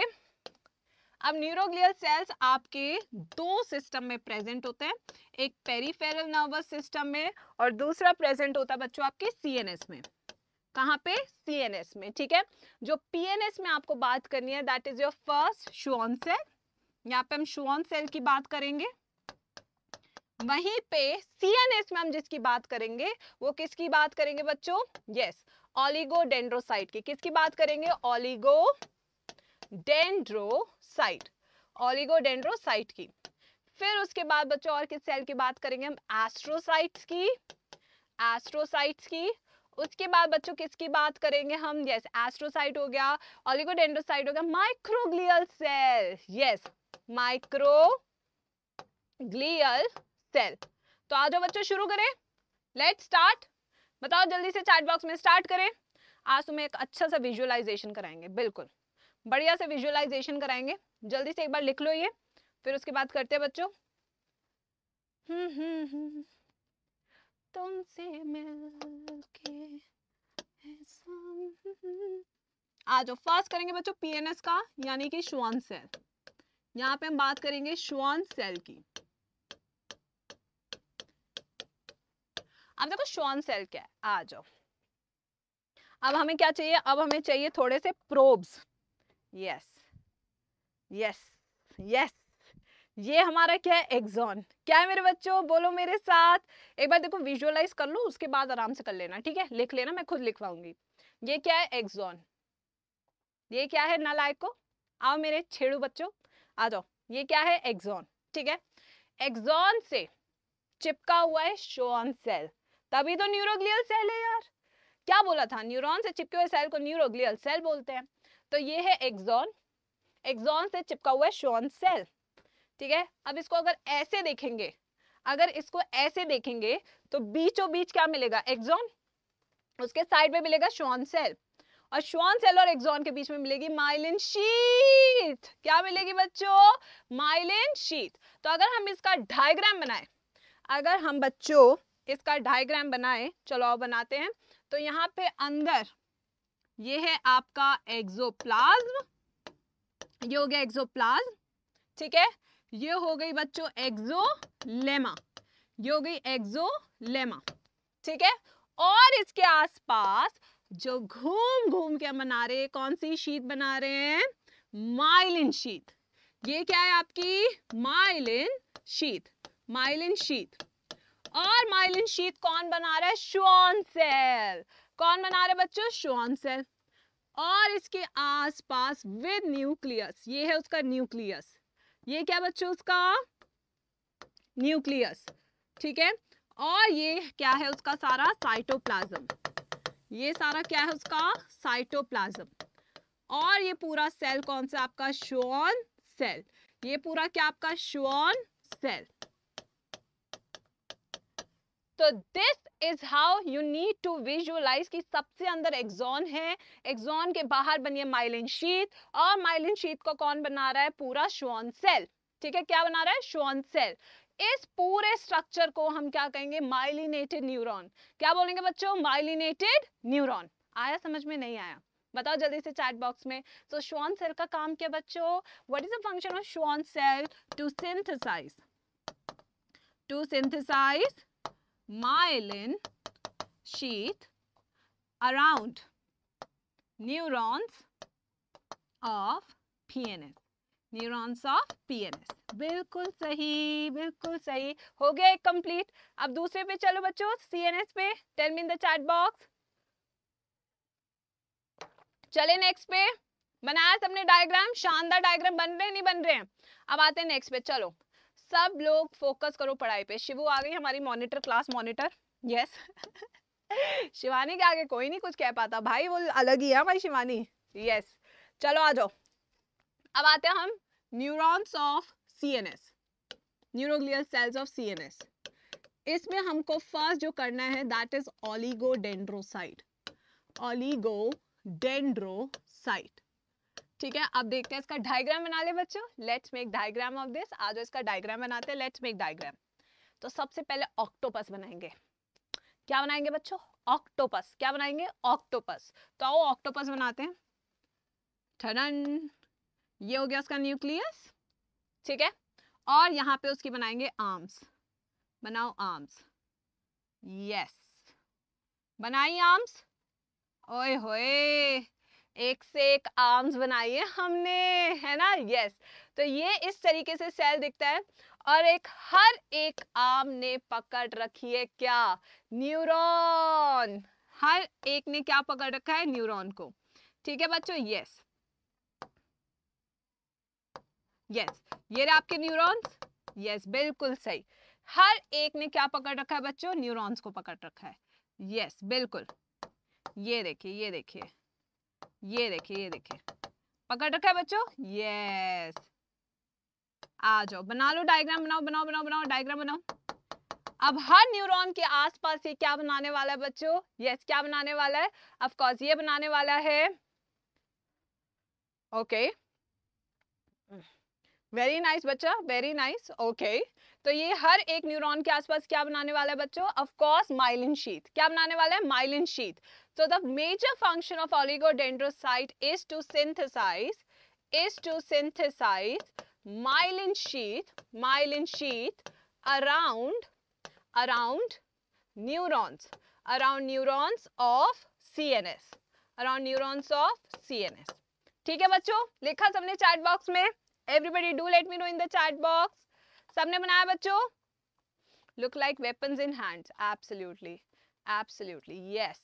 अब न्यूरोग्लियल सेल्स आपके दो सिस्टम में प्रेजेंट होते हैं एक पेरिफेरल नर्वस सिस्टम में और दूसरा प्रेजेंट होता है बच्चों आपके सीएनएस में कहाँ पे सीएनएस में ठीक है जो पीएनएस में आपको बात करनी है that is your first Schwann cell यहाँ पे हम शुअन सेल की बात करेंगे वहीं पे सीएनएस में हम जिसकी बात करेंगे वो किसकी बात करेंगे बच्चों यस ऑलिगो ऑलिगोडेंड्रोसाइट की किसकी बात करेंगे ऑलिगो डेंड्रोसाइट ऑलिगोडेंड्रोसाइट की फिर उसके बाद बच्चों और किस सेल की बात करेंगे हम एस्ट्रोसाइट्स की एस्ट्रोसाइट्स की उसके बाद बच्चों किसकी बात करेंगे हम यस एस्ट्रोसाइट हो गया ऑलिगोडेंड्रोसाइट हो गया microglial cell yes microglial cell तो आ जाओ बच्चों शुरू करें लेट स्टार्ट बताओ जल्दी से चैट बॉक्स में स्टार्ट करें आज तुम्हें एक अच्छा सा विजुअलाइजेशन कराएंगे बिल्कुल बढ़िया से विजुअलाइजेशन कराएंगे जल्दी से एक बार लिख लो ये फिर उसके बाद करते हैं बच्चों हम्म, हम्म, हम्म। तुमसे मिलके आ जाओ फर्स्ट करेंगे बच्चों पीएनएस का यानी कि श्वान सेल यहाँ पे हम बात करेंगे श्वान सेल की अब देखो श्वान सेल क्या है आ जाओ अब हमें क्या चाहिए अब हमें चाहिए थोड़े से प्रोब्स यस यस यस ये हमारा क्या है एग्जॉन क्या है मेरे बच्चों बोलो मेरे साथ एक बार देखो विजुअलाइज कर लो उसके बाद आराम से कर लेना ठीक है लिख लेना मैं खुद लिखवाऊंगी ये क्या है एग्जॉन ये क्या है नलायको आओ मेरे छेड़ू बच्चों आ जाओ ये क्या है एग्जॉन ठीक है एग्जॉन से चिपका हुआ है शोन सेल तभी तो न्यूरोग्लियल सेल है यार क्या बोला था न्यूरॉन से चिपके हुए सेल को न्यूरोग्लियल सेल बोलते हैं तो ये है एग्जॉन एग्जॉन से चिपका हुआ है शॉन सेल ठीक है अब इसको अगर ऐसे देखेंगे अगर इसको ऐसे देखेंगे तो बीचों बीच क्या मिलेगा एग्जॉन उसके साइड में मिलेगा श्वान सेल और श्वान सेल और एग्जॉन के बीच में मिलेगी माइलिन शीत क्या मिलेगी बच्चों माइलिन शीत तो अगर हम इसका डायग्राम बनाए अगर हम बच्चों इसका डायग्राम बनाए चलो आओ बनाते हैं तो यहाँ पे अंदर ये है आपका एक्सोप्लाज्म ये हो गया एक्सोप्लाज्म ठीक है ये हो गई बच्चों एक्सोलेमा ये हो गई एक्सोलेमा ठीक है और इसके आसपास जो घूम घूम के बना रहे कौन सी शीत बना रहे हैं माइलिन शीत ये क्या है आपकी माइलिन शीत माइलिन शीत और माइलिन शीत कौन बना रहा है श्वान सेल कौन बना रहे बच्चों श्वान सेल और इसके आसपास विद न्यूक्लियस ये है उसका न्यूक्लियस ये क्या बच्चों उसका न्यूक्लियस ठीक है और ये क्या है उसका सारा साइटोप्लाज्म ये सारा क्या है उसका साइटोप्लाज्म और ये पूरा सेल कौन सा आपका श्वान सेल ये पूरा क्या आपका श्वान सेल तो this is how you need to visualize कि सबसे अंदर एक्सॉन है एक्सॉन के बाहर बनी है माइलिन शीत और माइलिन शीत को कौन बना रहा है पूरा श्वान सेल ठीक है क्या बना रहा है श्वान सेल इस पूरे स्ट्रक्चर को हम क्या कहेंगे माइलिनेटेड न्यूरॉन क्या बोलेंगे बच्चों माइलिनेटेड न्यूरॉन आया समझ में नहीं आया बताओ जल्दी से चैट बॉक्स में सो तो श्वान सेल का काम क्या बच्चों what is the function of Schwann cell to synthesize to synthesize myelin sheath around neurons of PNS neurons of pns बिल्कुल सही बिल्कुल सही हो गया एक कंप्लीट अब दूसरे पे चलो बच्चों सीएनएस पे tell me in the chat box चले नेक्स्ट पे बनाया सबने डायग्राम शानदार डायग्राम बन रहे हैं नहीं बन रहे हैं अब आते हैं नेक्स्ट पे चलो सब लोग फोकस करो पढ़ाई पे शिवू आ गई हमारी monitor class monitor yes Shivani के आगे कोई नहीं कुछ कह पाता भाई वो अलग ही है भाई शिवानी यस चलो आ जाओ अब आते हैं हम neurons of CNS neuroglial cells of CNS इसमें हमको फर्स्ट जो करना है दैट इज ऑलिगोडेंड्रोसाइट ऑलिगोडेंड्रोसाइट ठीक है अब देखते हैं इसका डायग्राम बना ले बच्चों let's make diagram of this आज इसका डायग्राम बनाते हैं लेट्स मेक डायग्राम तो सबसे पहले ऑक्टोपस बनाएंगे क्या बनाएंगे बच्चों ऑक्टोपस क्या बनाएंगे ऑक्टोपस तो आओ ऑक्टोपस बनाते हैं ठरन ये हो गया उसका न्यूक्लियस ठीक है और यहाँ पे उसकी बनाएंगे आर्म्स बनाओ आर्म्स यस बनाई आर्म्स ओए होए एक से एक आर्म्स बनाई है हमने है ना यस yes. तो ये इस तरीके से सेल दिखता है और एक हर एक आर्म ने पकड़ रखी है क्या न्यूरॉन हर एक ने क्या पकड़ रखा है न्यूरॉन को ठीक है बच्चों यस यस ये रहे आपके न्यूरॉन्स यस बिल्कुल सही हर एक ने क्या पकड़ रखा है बच्चों न्यूरॉन्स को पकड़ रखा है यस बिल्कुल ये देखिए ये देखिए ये देखिए ये देखिए पकड़ रखा है बच्चों यस आ जाओ बना लो डायग्राम बनाओ बनाओ बनाओ बनाओ डायग्राम बनाओ अब हर न्यूरॉन के आसपास ये क्या बनाने वाला है बच्चों यस क्या बनाने वाला है ऑफ कोर्स ये बनाने वाला है ओके okay. वेरी नाइस बच्चा वेरी नाइस ओके तो ये हर एक न्यूरॉन के आसपास क्या बनाने वाला है बच्चों ऑफ कोर्स माइलिन शीत क्या बनाने वाला है myelin sheath so the major function of oligodendrocyte is to synthesize is to synthesize myelin sheath myelin sheath around around neurons around neurons of C N S around neurons of C N S ठीक है बच्चों लिखा सबने चैट बॉक्स में everybody do let me know in the chat box सबने बनाया बच्चों look like weapons in hands absolutely absolutely yes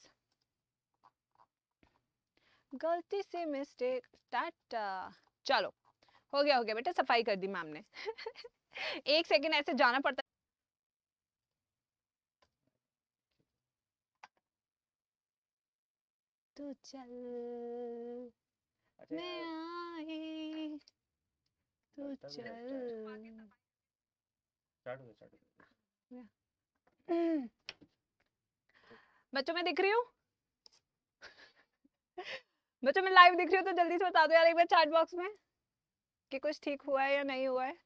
गलती से मिस्टेक टाटा चलो हो गया हो गया बेटा सफाई कर दी मैम ने *laughs* एक सेकेंड ऐसे जाना पड़ता तो चल मैं आई तो चल *clears throat* बच्चों मैं दिख रही हूँ *laughs* बच्चों मैं लाइव दिख रही हूँ तो जल्दी से बता दो यार एक बार चैट बॉक्स में कि कुछ ठीक हुआ है या नहीं हुआ है यस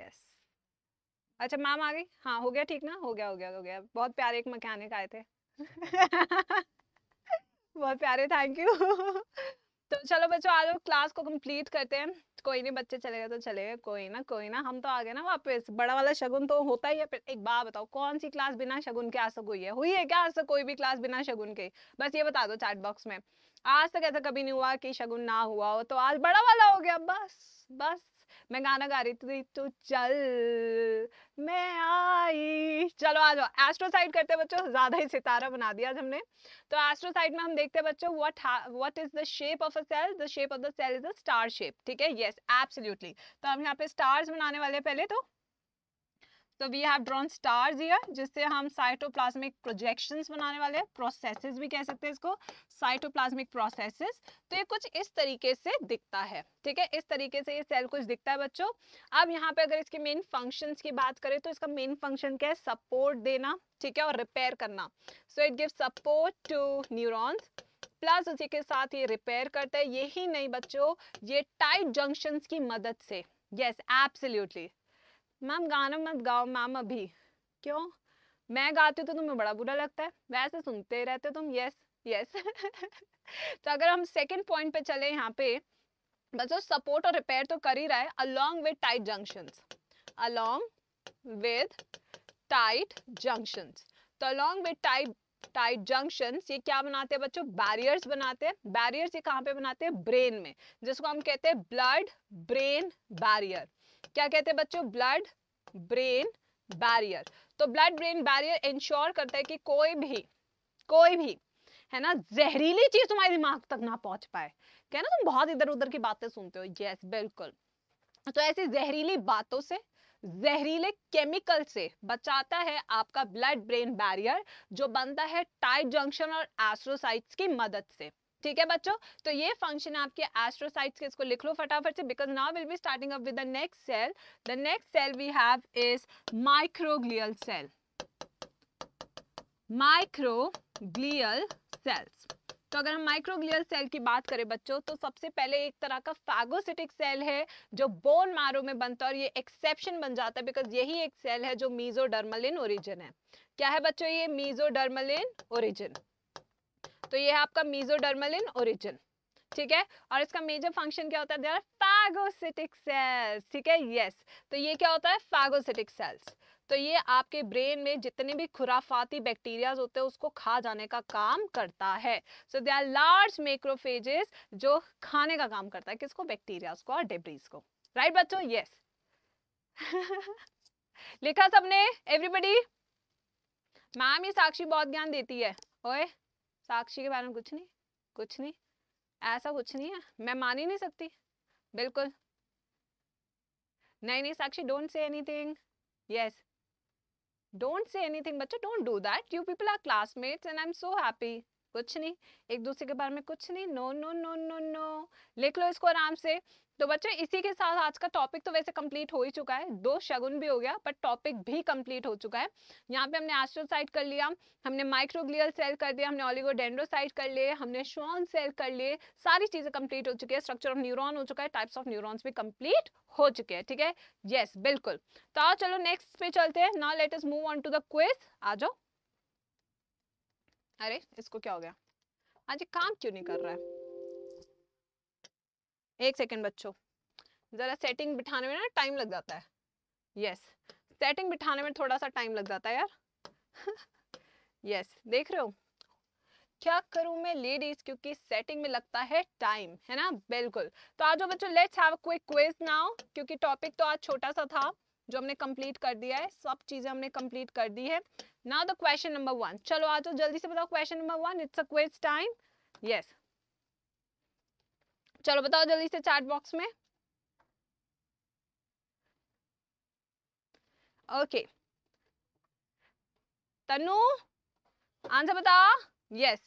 yes. अच्छा मैम आ गई हाँ हो गया ठीक ना हो गया हो गया हो गया बहुत प्यारे एक मकैनिक आए थे *laughs* बहुत प्यारे थैंक यू *laughs* तो चलो बच्चों आज क्लास को कंप्लीट करते हैं कोई नहीं बच्चे चले गए तो चले गए कोई ना कोई ना हम तो आ गए ना वापस बड़ा वाला शगुन तो होता ही है एक बात बताओ कौन सी क्लास बिना शगुन के आज तक हुई है हुई है क्या आज तक कोई भी क्लास बिना शगुन के बस ये बता दो चैट बॉक्स में आज तक ऐसा कभी नहीं हुआ कि शगुन ना हुआ हो तो आज बड़ा वाला हो गया बस बस मैं गाना गा रही थी तो चल मैं आई चलो आ जाओ एस्ट्रोसाइड करते बच्चों ज्यादा ही सितारा बना दिया आज हमने तो एस्ट्रोसाइड में हम देखते हैं बच्चों what what is the shape of a cell the shape of the cell is a star shape ठीक है यस एब्सोल्युटली तो हम यहाँ पे स्टार्स बनाने वाले पहले तो so we have drawn stars here जिससे हम साइटोप्लाज्मिक प्रोजेक्शंस बनाने वाले हैं प्रोसेसेस भी कह सकते हैं इसको साइटोप्लाज्मिक प्रोसेसेस तो ये कुछ इस तरीके से दिखता है ठीक है इस तरीके से ये सेल कुछ दिखता है बच्चों अब यहाँ पे अगर इसके मेन फंक्शंस की बात करें तो इसका मेन फंक्शन क्या है सपोर्ट देना ठीक है और रिपेयर करना so it give support to neurons plus उसी के साथ ये रिपेयर करता है यही नहीं बच्चों ये टाइट जंक्शंस की मदद से यस yes, एब्सोल्युटली मैम गाना मत गाओ मैम अभी क्यों मैं गाती हूँ तो तुम्हें बड़ा बुरा लगता है वैसे सुनते रहते हो तुम यस यस *laughs* तो अगर हम सेकेंड पॉइंट पे चले यहाँ पे बच्चों सपोर्ट और रिपेयर तो कर ही रहा है along with tight junction along with tight junction तो along with tight tight junction ये क्या बनाते हैं बच्चों बैरियर्स बनाते हैं बैरियर्स ये कहाँ पे बनाते हैं ब्रेन में जिसको हम कहते हैं ब्लड ब्रेन बैरियर क्या कहते हैं बच्चों ब्लड ब्रेन बैरियर तो ब्लड ब्रेन बैरियर इंश्योर करता है कि कोई भी कोई भी है ना जहरीली चीज तुम्हारे दिमाग तक ना पहुंच पाए क्या ना तुम बहुत इधर उधर की बातें सुनते हो यस बिल्कुल तो ऐसी जहरीली बातों से जहरीले केमिकल से बचाता है आपका ब्लड ब्रेन बैरियर जो बनता है टाइट जंक्शन और एस्ट्रोसाइट्स की मदद से ठीक है बच्चों तो ये फंक्शन आपके एस्ट्रोसाइट्स के इसको लिख लो फटाफट से because now will be starting up with the next cell the next cell we have is microglial cell microglial cells तो अगर हम माइक्रोग्लियल सेल की बात करें बच्चों तो सबसे पहले एक तरह का फैगोसिटिक सेल है जो बोन मारो में बनता है और ये एक्सेप्शन बन जाता है बिकॉज यही एक सेल है जो मीजोडर्मलिन ओरिजिन है क्या है बच्चों ये मीजोडर्मलिन ओरिजिन तो ये है आपका मीजोडर्मल इन ओरिजिन ठीक है और इसका मेजर फंक्शन क्या होता है देर फैगोसिटिक सेल्स ठीक है यस तो ये क्या होता है फैगोसिटिक सेल्स तो ये आपके ब्रेन में जितने भी खुराफाती बैक्टीरियाज होते हैं उसको खा जाने का काम करता है so they are large macrophages जो खाने का काम करता है किसको बैक्टीरियाज को और डेब्रीज को राइट right, बच्चों यस yes. *laughs* लिखा सबने एवरीबडी मैम ये साक्षी बहुत ज्ञान देती है ओए साक्षी के बारे में कुछ नहीं कुछ नहीं ऐसा कुछ नहीं है मैं मान ही नहीं सकती बिल्कुल नहीं नहीं Sakshi don't say anything yes don't say anything बच्चा don't do that you people are classmates and I am so happy कुछ नहीं एक दूसरे के बारे में कुछ नहीं no no no no no लिख लो इसको आराम से तो बच्चों इसी के साथ आज का टॉपिक तो वैसे कंप्लीट हो ही चुका है दो शगुन भी हो गया पर टॉपिक भी कंप्लीट हो चुका है यहाँ पे हमने एस्ट्रोसाइट कर लिया हमने माइक्रोग्लियल सेल कर दिया हमने ऑलिगोडेंड्रोसाइट कर लिए हमने श्वान सेल कर लिए सारी चीजें कंप्लीट हो चुकी है स्ट्रक्चर ऑफ न्यूरोन हो चुका है टाइप्स ऑफ न्यूरो भी कंप्लीट हो चुके हैं ठीक है यस yes, बिल्कुल तो आओ चलो नेक्स्ट पे चलते हैं now let us move on to the quiz आ जाओ अरे इसको क्या हो गया आज काम क्यों नहीं कर रहा है एक सेकेंड बच्चों ज़रा सेटिंग बिठाने में ना टाइम लग जाता है यस सेटिंग बिठाने में थोड़ा सा टाइम लग जाता है यार यस *laughs* yes, देख रहे हो क्या करूं मैं लेडीज क्योंकि सेटिंग में लगता है टाइम है ना बिल्कुल तो आज बच्चों let's have quick quiz now क्योंकि टॉपिक तो आज छोटा सा था जो हमने कंप्लीट कर दिया है सब चीजें हमने कंप्लीट कर दी है now the question number one चलो आज जल्दी से बताओ question number one it's a quiz time yes चलो बताओ जल्दी से चार्ट बॉक्स में ओके तनु आंसर बताओ यस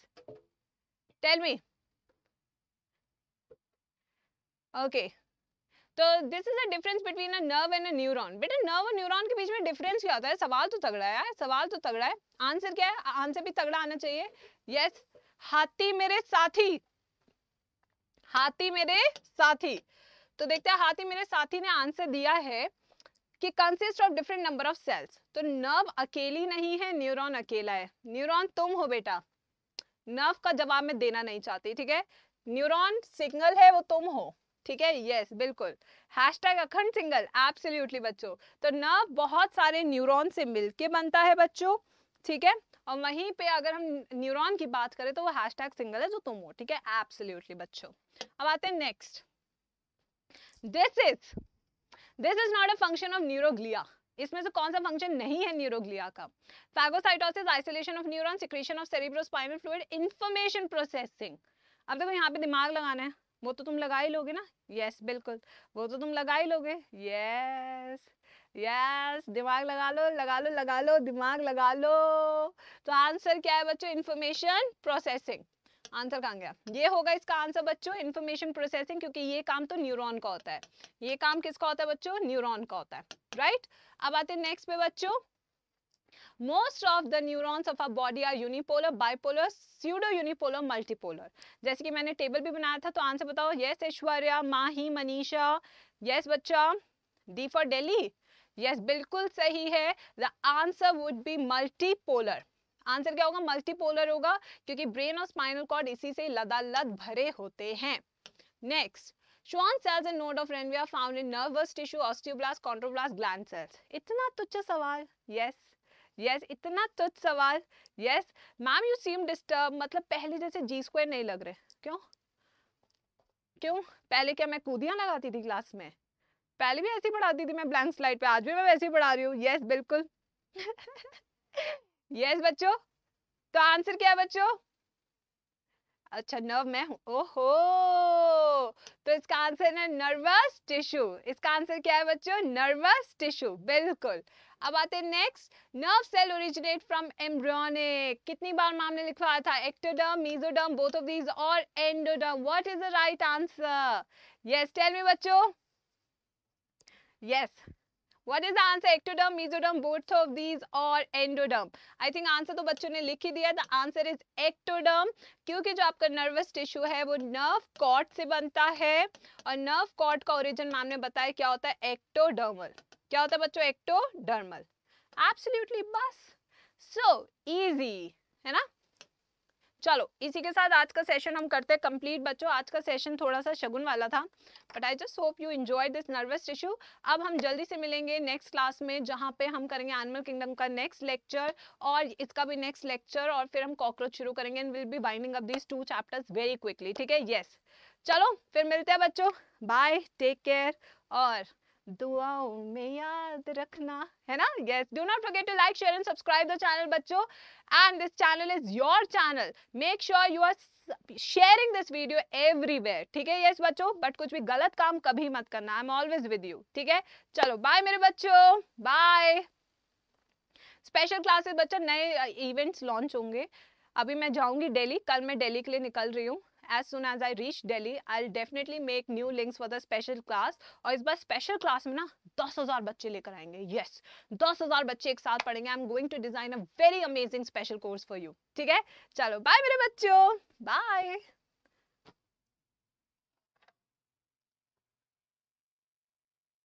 टेल मी ओके तो this is the difference between a nerve and a neuron बेटा नर्व और न्यूरॉन के बीच में डिफरेंस क्या होता है सवाल तो तगड़ा है सवाल तो तगड़ा है आंसर क्या है आंसर भी तगड़ा आना चाहिए यस yes. हाथी मेरे साथी हाथी मेरे साथी तो देखते हैं हाथी मेरे साथी ने आंसर दिया है कि consist of different number of cells तो नर्व अकेली नहीं है न्यूरॉन अकेला है न्यूरॉन तुम हो बेटा नर्व का जवाब मैं देना नहीं चाहती ठीक है न्यूरॉन सिग्नल है वो तुम हो ठीक है यस बिल्कुल हैशटैग अखंड सिंगल एब्सोल्युटली बच्चों तो नर्व बहुत सारे न्यूरॉन से मिलके बनता है बच्चों ठीक है और वहीं पे अगर हम न्यूरॉन की बात करें तो वो हैशटैग सिंगल है जो तुम हो ठीक है एब्सोल्युटली बच्चों अब आते हैं next this is this is not a function of neuroglia इसमें से कौन सा फंक्शन नहीं है न्यूरोग्लिया का phagocytosis isolation of neuron secretion of cerebrospinal fluid information processing अब देखो यहां पे दिमाग लगाना है वो तो तुम लगा ही लोगे ना यस yes, बिल्कुल वो तो तुम लगा ही लोगे यस yes. यस yes, दिमाग लगा लो लगा लो लगा लो दिमाग लगा लो तो आंसर क्या है बच्चों इंफॉर्मेशन प्रोसेसिंग आंसर कहाँ गया ये होगा इसका आंसर बच्चों इन्फॉर्मेशन प्रोसेसिंग क्योंकि ये काम तो न्यूरॉन का होता है ये काम किसका होता है बच्चों न्यूरॉन का होता है राइट अब आते हैं नेक्स्ट पे बच्चों most of the neurons of our body are unipolar bipolar pseudo unipolar multipolar जैसे कि मैंने टेबल भी बनाया था तो आंसर बताओ यस ऐश्वर्या माही मनीषा यस बच्चा डी फॉर दिल्ली यस बिल्कुल सही है the answer would be multipolar answer क्या होगा मल्टीपोलर होगा क्योंकि ब्रेन और स्पाइनल कॉर्ड इसी से लदालद भरे होते हैं नेक्स्ट Schwann इतना तुच्छ सवाल yes. यस yes, इतना तुच्छ सवाल yes ma'am you seem disturb मतलब पहले जैसे जी स्क्वायर नहीं लग रहे क्यों क्यों पहले क्या मैं लगाती थी क्लास में पहले भी ऐसी पढ़ाती थी मैं ब्लैंक स्लाइड पे आज भी मैं वैसे ही पढ़ा रही हूँ यस yes, बिल्कुल *laughs* यस बच्चों तो आंसर क्या है बच्चों अच्छा नर्व मैं ओहो तो इसका आंसर है नर्वस टिश्यू इसका आंसर क्या है बच्चों नर्वस टिश्यू बिल्कुल अब आते हैं next nerve cell originate from embryonic कितनी बार हमने लिखवाया था ectoderm mesoderm both of these और endoderm what is the right answer yes tell me बच्चों yes What is the answer? Ectoderm, mesoderm, both of these or endoderm? I think answer तो बच्चों ने लिख ही दिया द आंसर इज एक्टोडम क्योंकि जो आपका नर्वस टिश्यू है वो नर्व कॉट से बनता है और नर्व कॉट का ओरिजिन मैम ने बताया क्या होता है एक्टोडर्मल क्या होता है बच्चों एक्टोडर्मल एब्सोल्यूटली बस सो so, इजी है ना चलो इसी के साथ आज का सेशन हम करते हैं कंप्लीट बच्चों आज का सेशन थोड़ा सा शगुन वाला था but I just hope you enjoy this nervous tissue अब हम जल्दी से मिलेंगे नेक्स्ट क्लास में जहाँ पे हम करेंगे एनिमल किंगडम का नेक्स्ट लेक्चर और इसका भी नेक्स्ट लेक्चर और फिर हम कॉकरोच शुरू करेंगे and will be binding up these two chapters very quickly ठीक है येस चलो फिर मिलते हैं बच्चों बाय टेक केयर और दुआओं में याद रखना है ना yes do not forget to like share and subscribe the channel बच्चों and this channel is your channel make sure you are sharing this video everywhere ठीक है यस बच्चों बट कुछ भी गलत काम कभी मत करना I am always with you ठीक है चलो बाय मेरे बच्चों बाय स्पेशल क्लासेस बच्चों नए इवेंट्स uh, लॉन्च होंगे अभी मैं जाऊंगी दिल्ली कल मैं दिल्ली के लिए निकल रही हूँ as soon as I reach Delhi I will definitely make new links for the special class और इस बार स्पेशल क्लास में ना दस हजार बच्चे लेकर आएंगे यस yes, दस हजार बच्चे एक साथ पढ़ेंगे I am going to design a very amazing special course for you ठीक है चलो बाय मेरे बच्चों बाय